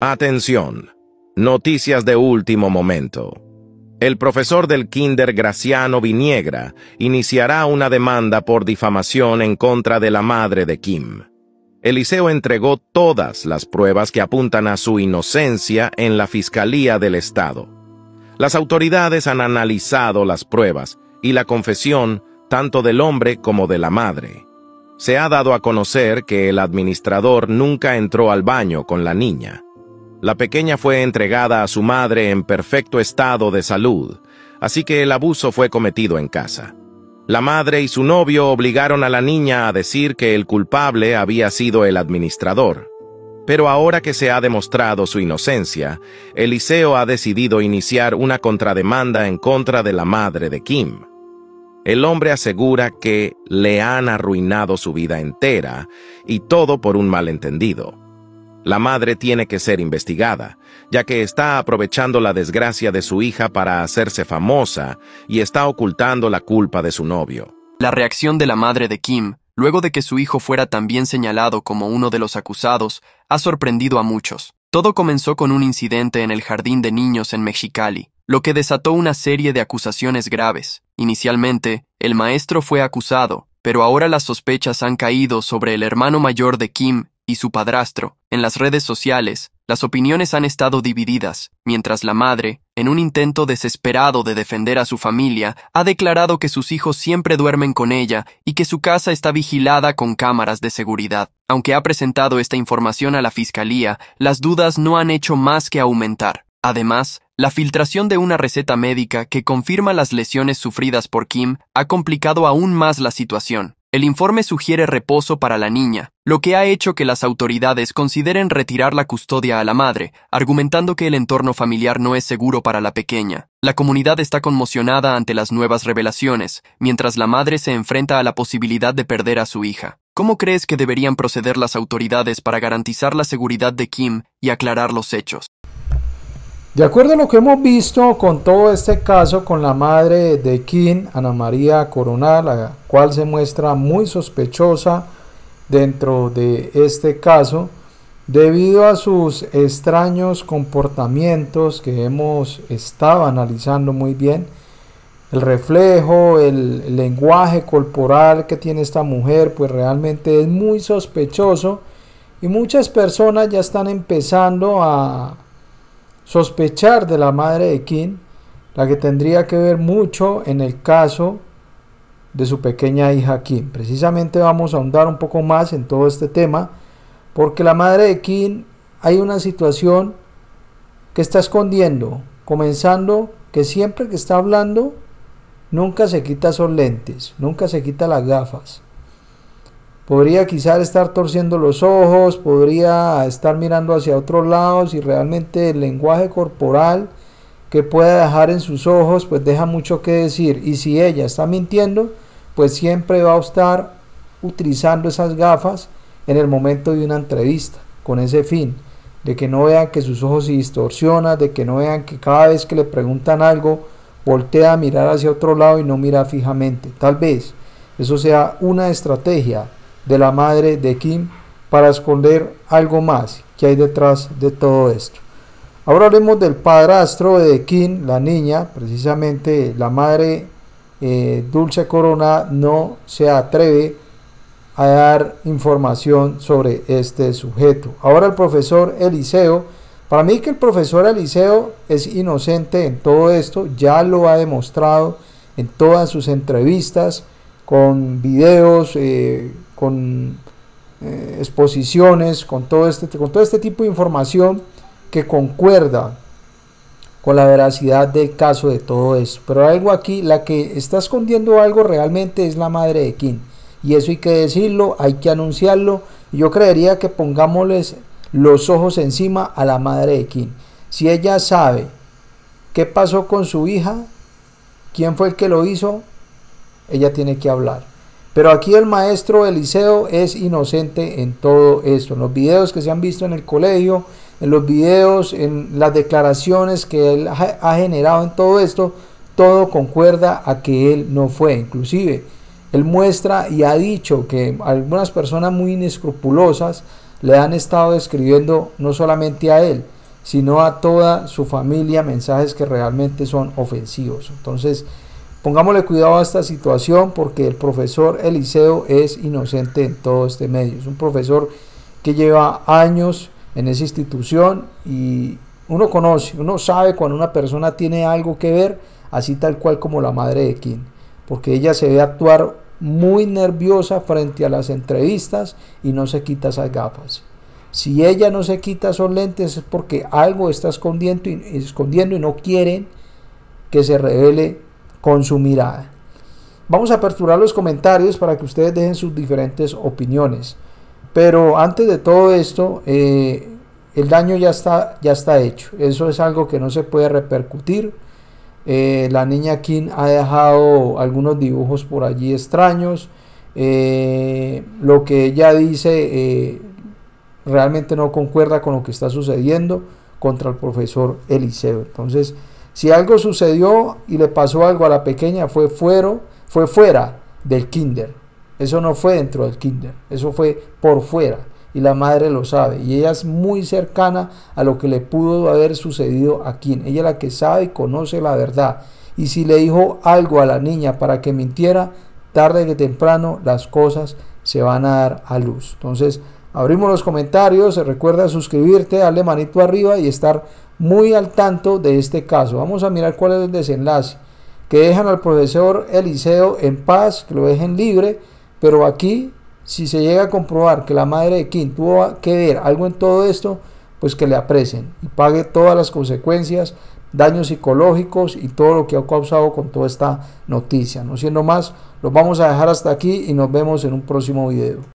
Atención. Noticias de último momento. El profesor del kinder Graciano Viniegra iniciará una demanda por difamación en contra de la madre de Kim. Eliseo entregó todas las pruebas que apuntan a su inocencia en la Fiscalía del Estado. Las autoridades han analizado las pruebas y la confesión tanto del hombre como de la madre. Se ha dado a conocer que el administrador nunca entró al baño con la niña la pequeña fue entregada a su madre en perfecto estado de salud, así que el abuso fue cometido en casa. La madre y su novio obligaron a la niña a decir que el culpable había sido el administrador. Pero ahora que se ha demostrado su inocencia, Eliseo ha decidido iniciar una contrademanda en contra de la madre de Kim. El hombre asegura que le han arruinado su vida entera y todo por un malentendido. La madre tiene que ser investigada, ya que está aprovechando la desgracia de su hija para hacerse famosa y está ocultando la culpa de su novio. La reacción de la madre de Kim, luego de que su hijo fuera también señalado como uno de los acusados, ha sorprendido a muchos. Todo comenzó con un incidente en el jardín de niños en Mexicali, lo que desató una serie de acusaciones graves. Inicialmente, el maestro fue acusado, pero ahora las sospechas han caído sobre el hermano mayor de Kim, y su padrastro. En las redes sociales, las opiniones han estado divididas, mientras la madre, en un intento desesperado de defender a su familia, ha declarado que sus hijos siempre duermen con ella y que su casa está vigilada con cámaras de seguridad. Aunque ha presentado esta información a la Fiscalía, las dudas no han hecho más que aumentar. Además, la filtración de una receta médica que confirma las lesiones sufridas por Kim ha complicado aún más la situación. El informe sugiere reposo para la niña, lo que ha hecho que las autoridades consideren retirar la custodia a la madre, argumentando que el entorno familiar no es seguro para la pequeña. La comunidad está conmocionada ante las nuevas revelaciones, mientras la madre se enfrenta a la posibilidad de perder a su hija. ¿Cómo crees que deberían proceder las autoridades para garantizar la seguridad de Kim y aclarar los hechos? De acuerdo a lo que hemos visto con todo este caso con la madre de Kim, Ana María Coronal, la cual se muestra muy sospechosa dentro de este caso, debido a sus extraños comportamientos que hemos estado analizando muy bien, el reflejo, el lenguaje corporal que tiene esta mujer, pues realmente es muy sospechoso y muchas personas ya están empezando a sospechar de la madre de Kim, la que tendría que ver mucho en el caso de su pequeña hija Kim. Precisamente vamos a ahondar un poco más en todo este tema, porque la madre de Kim hay una situación que está escondiendo, comenzando que siempre que está hablando, nunca se quita sus lentes, nunca se quita las gafas podría quizás estar torciendo los ojos, podría estar mirando hacia otros lados y realmente el lenguaje corporal que pueda dejar en sus ojos pues deja mucho que decir y si ella está mintiendo pues siempre va a estar utilizando esas gafas en el momento de una entrevista con ese fin de que no vean que sus ojos se distorsionan, de que no vean que cada vez que le preguntan algo voltea a mirar hacia otro lado y no mira fijamente. Tal vez eso sea una estrategia de la madre de Kim para esconder algo más que hay detrás de todo esto. Ahora hablemos del padrastro de Kim, la niña, precisamente la madre eh, Dulce Corona no se atreve a dar información sobre este sujeto. Ahora el profesor Eliseo, para mí que el profesor Eliseo es inocente en todo esto, ya lo ha demostrado en todas sus entrevistas, con videos, eh, con eh, exposiciones, con todo, este, con todo este tipo de información que concuerda con la veracidad del caso de todo esto, Pero algo aquí, la que está escondiendo algo realmente es la madre de Kim. Y eso hay que decirlo, hay que anunciarlo. Yo creería que pongámosles los ojos encima a la madre de Kim. Si ella sabe qué pasó con su hija, quién fue el que lo hizo, ella tiene que hablar. Pero aquí el maestro Eliseo es inocente en todo esto. En los videos que se han visto en el colegio, en los videos, en las declaraciones que él ha generado en todo esto, todo concuerda a que él no fue. Inclusive, él muestra y ha dicho que algunas personas muy inescrupulosas le han estado escribiendo no solamente a él, sino a toda su familia mensajes que realmente son ofensivos. Entonces, Pongámosle cuidado a esta situación porque el profesor Eliseo es inocente en todo este medio. Es un profesor que lleva años en esa institución y uno conoce, uno sabe cuando una persona tiene algo que ver, así tal cual como la madre de Kim, porque ella se ve actuar muy nerviosa frente a las entrevistas y no se quita esas gafas. Si ella no se quita esos lentes es porque algo está escondiendo y, escondiendo y no quieren que se revele con su mirada. Vamos a aperturar los comentarios para que ustedes dejen sus diferentes opiniones. Pero antes de todo esto, eh, el daño ya está, ya está hecho. Eso es algo que no se puede repercutir. Eh, la niña Kim ha dejado algunos dibujos por allí extraños. Eh, lo que ella dice realmente no concuerda con lo que está sucediendo contra el profesor Eliseo. Entonces, si algo sucedió y le pasó algo a la pequeña, fue, fue fuera del kinder. Eso no fue dentro del kinder, eso fue por fuera. Y la madre lo sabe. Y ella es muy cercana a lo que le pudo haber sucedido a quien. Ella es la que sabe y conoce la verdad. Y si le dijo algo a la niña para que mintiera, tarde que temprano las cosas se van a dar a luz. Entonces, Abrimos los comentarios, recuerda suscribirte, darle manito arriba y estar muy al tanto de este caso. Vamos a mirar cuál es el desenlace. Que dejan al profesor Eliseo en paz, que lo dejen libre, pero aquí, si se llega a comprobar que la madre de Kim tuvo que ver algo en todo esto, pues que le aprecen. y pague todas las consecuencias, daños psicológicos y todo lo que ha causado con toda esta noticia. No siendo más, los vamos a dejar hasta aquí y nos vemos en un próximo video.